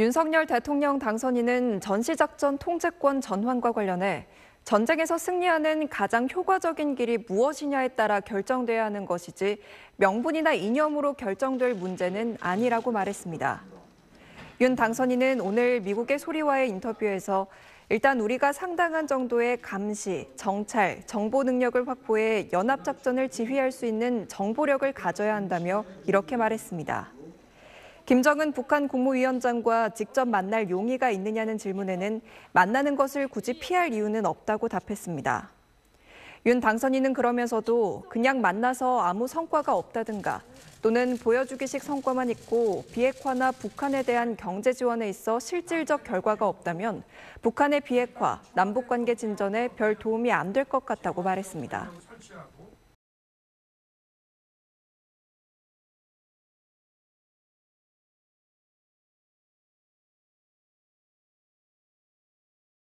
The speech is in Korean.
윤석열 대통령 당선인은 전시작전 통제권 전환과 관련해 전쟁에서 승리하는 가장 효과적인 길이 무엇이냐에 따라 결정돼야 하는 것이지 명분이나 이념으로 결정될 문제는 아니라고 말했습니다. 윤 당선인은 오늘 미국의 소리와의 인터뷰에서 일단 우리가 상당한 정도의 감시, 정찰, 정보 능력을 확보해 연합작전을 지휘할 수 있는 정보력을 가져야 한다며 이렇게 말했습니다. 김정은 북한 국무위원장과 직접 만날 용의가 있느냐는 질문에는 만나는 것을 굳이 피할 이유는 없다고 답했습니다. 윤 당선인은 그러면서도 그냥 만나서 아무 성과가 없다든가 또는 보여주기식 성과만 있고 비핵화나 북한에 대한 경제 지원에 있어 실질적 결과가 없다면 북한의 비핵화, 남북관계 진전에 별 도움이 안 될 것 같다고 말했습니다.